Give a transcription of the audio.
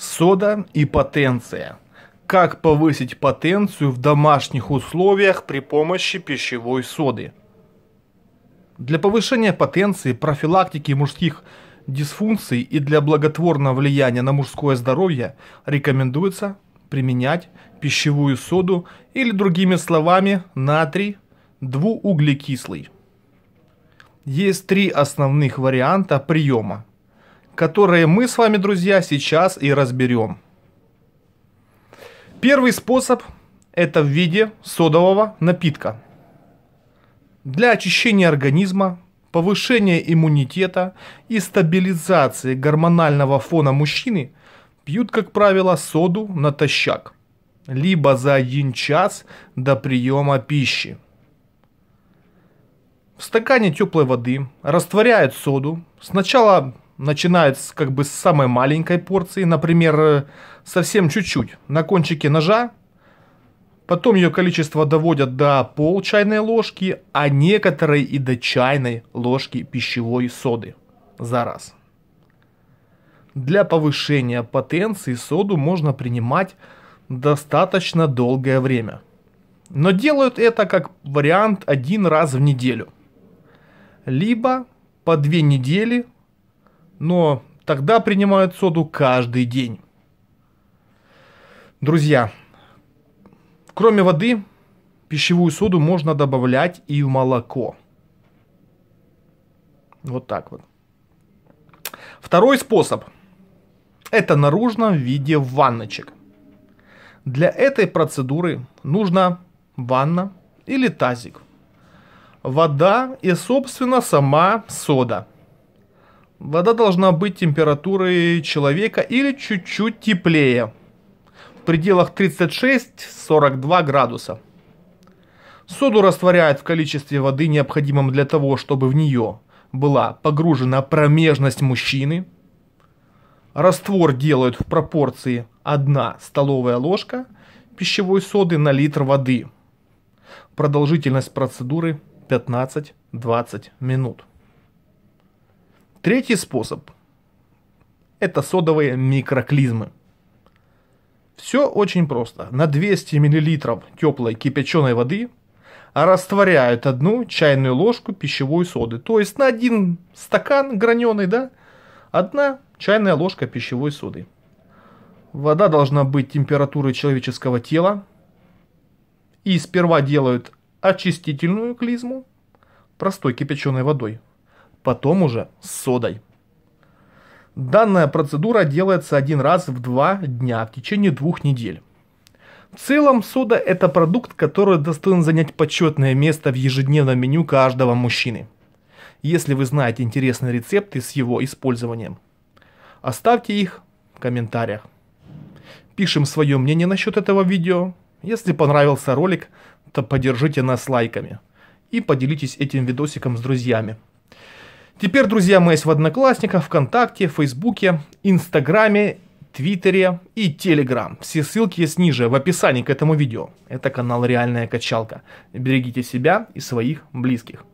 Сода и потенция. Как повысить потенцию в домашних условиях при помощи пищевой соды? Для повышения потенции, профилактики мужских дисфункций и для благотворного влияния на мужское здоровье рекомендуется применять пищевую соду или другими словами натрий двууглекислый. Есть три основных варианта приема – которые мы с вами, друзья, сейчас и разберем. Первый способ – это в виде содового напитка. Для очищения организма, повышения иммунитета и стабилизации гормонального фона мужчины пьют, как правило, соду натощак, либо за один час до приема пищи. В стакане теплой воды растворяют соду, сначала начинают с, как бы с самой маленькой порции, например, э, совсем чуть-чуть, на кончике ножа. Потом ее количество доводят до пол чайной ложки, а некоторые и до чайной ложки пищевой соды за раз. Для повышения потенции соду можно принимать достаточно долгое время. Но делают это как вариант один раз в неделю. Либо по две недели но тогда принимают соду каждый день. Друзья, кроме воды, пищевую соду можно добавлять и в молоко. Вот так вот. Второй способ. Это наружно в виде ванночек. Для этой процедуры нужна ванна или тазик. Вода и, собственно, сама сода – Вода должна быть температурой человека или чуть-чуть теплее. В пределах 36-42 градуса. Соду растворяют в количестве воды, необходимом для того, чтобы в нее была погружена промежность мужчины. Раствор делают в пропорции 1 столовая ложка пищевой соды на литр воды. Продолжительность процедуры 15-20 минут. Третий способ – это содовые микроклизмы. Все очень просто. На 200 мл теплой кипяченой воды растворяют одну чайную ложку пищевой соды. То есть на один стакан граненый, да, одна чайная ложка пищевой соды. Вода должна быть температурой человеческого тела. И сперва делают очистительную клизму простой кипяченой водой потом уже с содой. Данная процедура делается один раз в два дня в течение двух недель. В целом, сода – это продукт, который достоин занять почетное место в ежедневном меню каждого мужчины. Если вы знаете интересные рецепты с его использованием, оставьте их в комментариях. Пишем свое мнение насчет этого видео. Если понравился ролик, то поддержите нас лайками. И поделитесь этим видосиком с друзьями. Теперь, друзья, мы есть в Одноклассниках, ВКонтакте, Фейсбуке, Инстаграме, Твиттере и Телеграм. Все ссылки есть ниже, в описании к этому видео. Это канал «Реальная качалка». Берегите себя и своих близких.